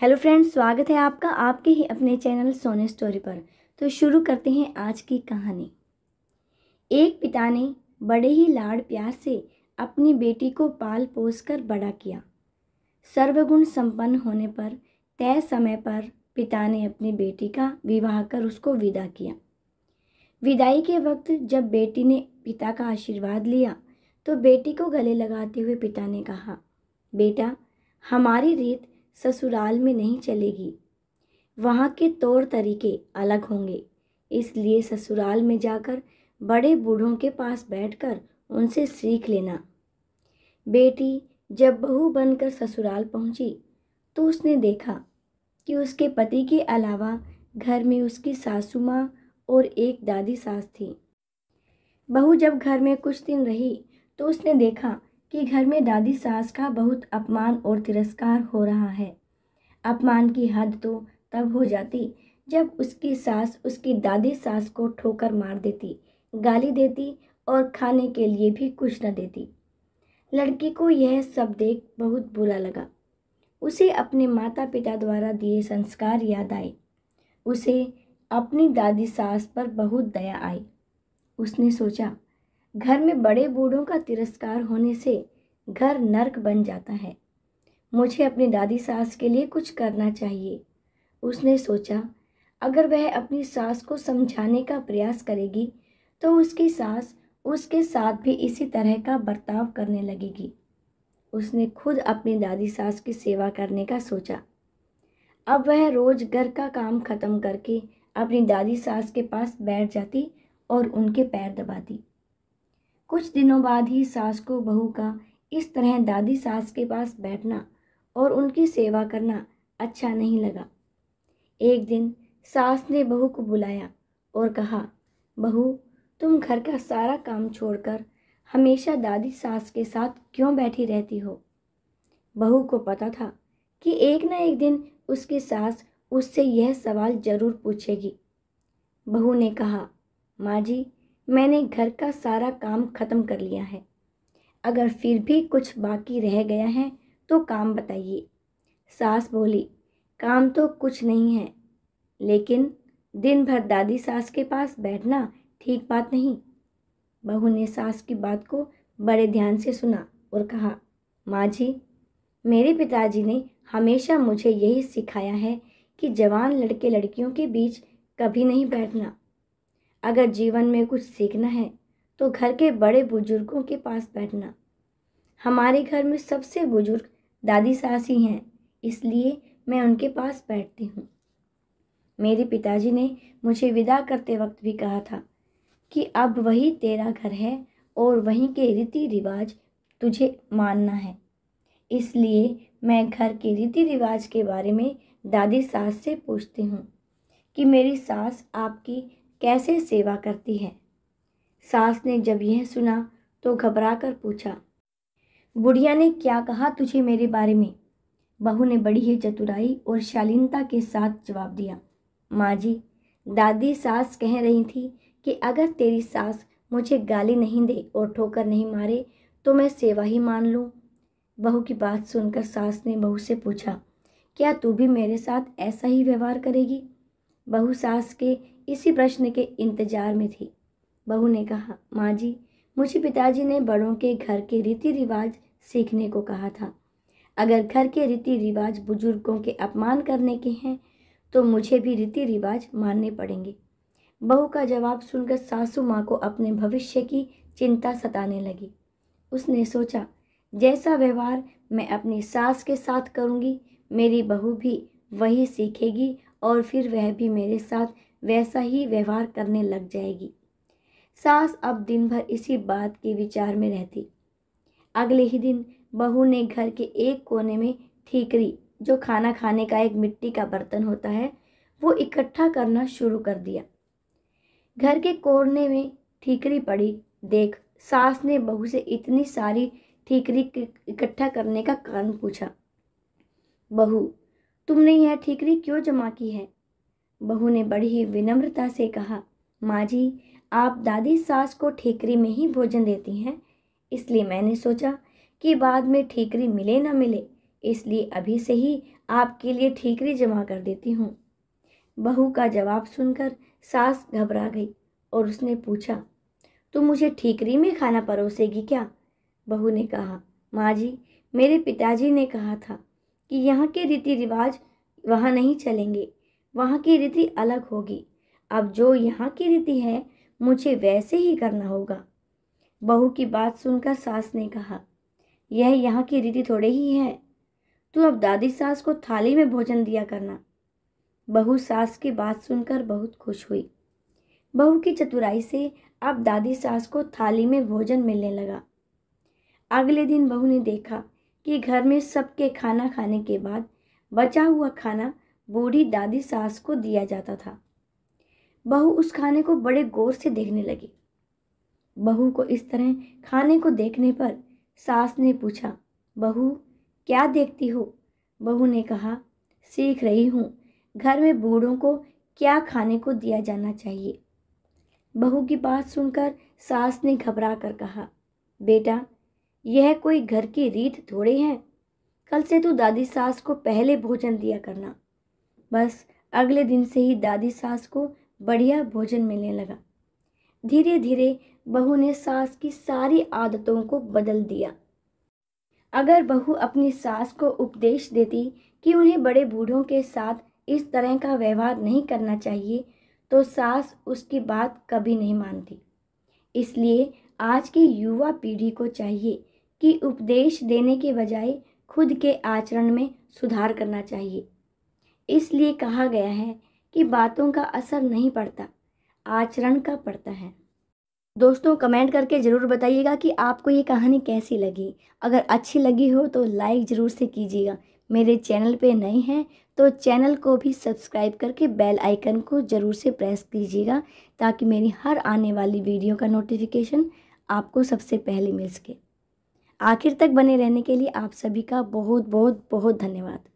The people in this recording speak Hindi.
हेलो फ्रेंड्स स्वागत है आपका आपके ही अपने चैनल सोने स्टोरी पर तो शुरू करते हैं आज की कहानी एक पिता ने बड़े ही लाड़ प्यार से अपनी बेटी को पाल पोस कर बड़ा किया सर्वगुण संपन्न होने पर तय समय पर पिता ने अपनी बेटी का विवाह कर उसको विदा किया विदाई के वक्त जब बेटी ने पिता का आशीर्वाद लिया तो बेटी को गले लगाते हुए पिता ने कहा बेटा हमारी रीत ससुराल में नहीं चलेगी वहाँ के तौर तरीके अलग होंगे इसलिए ससुराल में जाकर बड़े बूढ़ों के पास बैठकर उनसे सीख लेना बेटी जब बहू बनकर ससुराल पहुंची तो उसने देखा कि उसके पति के अलावा घर में उसकी सासू माँ और एक दादी सास थी बहू जब घर में कुछ दिन रही तो उसने देखा कि घर में दादी सास का बहुत अपमान और तिरस्कार हो रहा है अपमान की हद तो तब हो जाती जब उसकी सास उसकी दादी सास को ठोकर मार देती गाली देती और खाने के लिए भी कुछ न देती लड़की को यह सब देख बहुत बुरा लगा उसे अपने माता पिता द्वारा दिए संस्कार याद आए उसे अपनी दादी सास पर बहुत दया आई उसने सोचा घर में बड़े बूढ़ों का तिरस्कार होने से घर नर्क बन जाता है मुझे अपनी दादी सास के लिए कुछ करना चाहिए उसने सोचा अगर वह अपनी सास को समझाने का प्रयास करेगी तो उसकी सास उसके साथ भी इसी तरह का बर्ताव करने लगेगी उसने खुद अपनी दादी सास की सेवा करने का सोचा अब वह रोज़ घर का काम ख़त्म करके अपनी दादी सास के पास बैठ जाती और उनके पैर दबाती कुछ दिनों बाद ही सास को बहू का इस तरह दादी सास के पास बैठना और उनकी सेवा करना अच्छा नहीं लगा एक दिन सास ने बहू को बुलाया और कहा बहू तुम घर का सारा काम छोड़कर हमेशा दादी सास के साथ क्यों बैठी रहती हो बहू को पता था कि एक ना एक दिन उसकी सास उससे यह सवाल जरूर पूछेगी बहू ने कहा माँ जी मैंने घर का सारा काम ख़त्म कर लिया है अगर फिर भी कुछ बाकी रह गया है तो काम बताइए सास बोली काम तो कुछ नहीं है लेकिन दिन भर दादी सास के पास बैठना ठीक बात नहीं बहू ने सास की बात को बड़े ध्यान से सुना और कहा माँ जी मेरे पिताजी ने हमेशा मुझे यही सिखाया है कि जवान लड़के लड़कियों के बीच कभी नहीं बैठना अगर जीवन में कुछ सीखना है तो घर के बड़े बुजुर्गों के पास बैठना हमारे घर में सबसे बुजुर्ग दादी सास ही हैं इसलिए मैं उनके पास बैठती हूँ मेरे पिताजी ने मुझे विदा करते वक्त भी कहा था कि अब वही तेरा घर है और वहीं के रीति रिवाज तुझे मानना है इसलिए मैं घर के रीति रिवाज के बारे में दादी सास से पूछती हूँ कि मेरी सास आपकी कैसे सेवा करती है सास ने जब यह सुना तो घबरा कर पूछा बुढ़िया ने क्या कहा तुझे मेरे बारे में बहू ने बड़ी ही चतुराई और शालीनता के साथ जवाब दिया माँ जी दादी सास कह रही थी कि अगर तेरी सास मुझे गाली नहीं दे और ठोकर नहीं मारे तो मैं सेवा ही मान लूँ बहू की बात सुनकर सास ने बहू से पूछा क्या तू भी मेरे साथ ऐसा ही व्यवहार करेगी बहू सास के इसी प्रश्न के इंतजार में थी बहू ने कहा माँ जी मुझे पिताजी ने बड़ों के घर के रीति रिवाज सीखने को कहा था अगर घर के रीति रिवाज बुजुर्गों के अपमान करने के हैं तो मुझे भी रीति रिवाज मानने पड़ेंगे बहू का जवाब सुनकर सासू माँ को अपने भविष्य की चिंता सताने लगी उसने सोचा जैसा व्यवहार मैं अपनी सास के साथ करूँगी मेरी बहू भी वही सीखेगी और फिर वह भी मेरे साथ वैसा ही व्यवहार करने लग जाएगी सास अब दिन भर इसी बात के विचार में रहती अगले ही दिन बहू ने घर के एक कोने में ठीकरी जो खाना खाने का एक मिट्टी का बर्तन होता है वो इकट्ठा करना शुरू कर दिया घर के कोने में ठीकरी पड़ी देख सास ने बहू से इतनी सारी ठीकरी इकट्ठा करने का कारण पूछा बहू तुमने यह ठीकरी क्यों जमा की है बहू ने बड़ी ही विनम्रता से कहा माँ जी आप दादी सास को ठीकरी में ही भोजन देती हैं इसलिए मैंने सोचा कि बाद में ठीकरी मिले ना मिले इसलिए अभी से ही आपके लिए ठीकरी जमा कर देती हूँ बहू का जवाब सुनकर सास घबरा गई और उसने पूछा तुम मुझे ठीकरी में खाना परोसेगी क्या बहू ने कहा माँ जी मेरे पिताजी ने कहा था कि यहाँ के रीति रिवाज वहाँ नहीं चलेंगे वहाँ की रीति अलग होगी अब जो यहाँ की रीति है मुझे वैसे ही करना होगा बहू की बात सुनकर सास ने कहा यह यहाँ की रीति थोड़े ही है तू अब दादी सास को थाली में भोजन दिया करना बहू सास की बात सुनकर बहुत खुश हुई बहू की चतुराई से अब दादी सास को थाली में भोजन मिलने लगा अगले दिन बहू ने देखा कि घर में सबके खाना खाने के बाद बचा हुआ खाना बूढ़ी दादी सास को दिया जाता था बहू उस खाने को बड़े गौर से देखने लगी बहू को इस तरह खाने को देखने पर सास ने पूछा बहू क्या देखती हो बहू ने कहा सीख रही हूँ घर में बूढ़ों को क्या खाने को दिया जाना चाहिए बहू की बात सुनकर सास ने घबरा कर कहा बेटा यह कोई घर की रीत थोड़े है कल से तू तो दादी सास को पहले भोजन दिया करना बस अगले दिन से ही दादी सास को बढ़िया भोजन मिलने लगा धीरे धीरे बहू ने सास की सारी आदतों को बदल दिया अगर बहू अपनी सास को उपदेश देती कि उन्हें बड़े बूढ़ों के साथ इस तरह का व्यवहार नहीं करना चाहिए तो सास उसकी बात कभी नहीं मानती इसलिए आज की युवा पीढ़ी को चाहिए कि उपदेश देने के बजाय खुद के आचरण में सुधार करना चाहिए इसलिए कहा गया है कि बातों का असर नहीं पड़ता आचरण का पड़ता है दोस्तों कमेंट करके ज़रूर बताइएगा कि आपको ये कहानी कैसी लगी अगर अच्छी लगी हो तो लाइक ज़रूर से कीजिएगा मेरे चैनल पे नए हैं तो चैनल को भी सब्सक्राइब करके बेल आइकन को ज़रूर से प्रेस कीजिएगा ताकि मेरी हर आने वाली वीडियो का नोटिफिकेशन आपको सबसे पहले मिल सके आखिर तक बने रहने के लिए आप सभी का बहुत बहुत बहुत धन्यवाद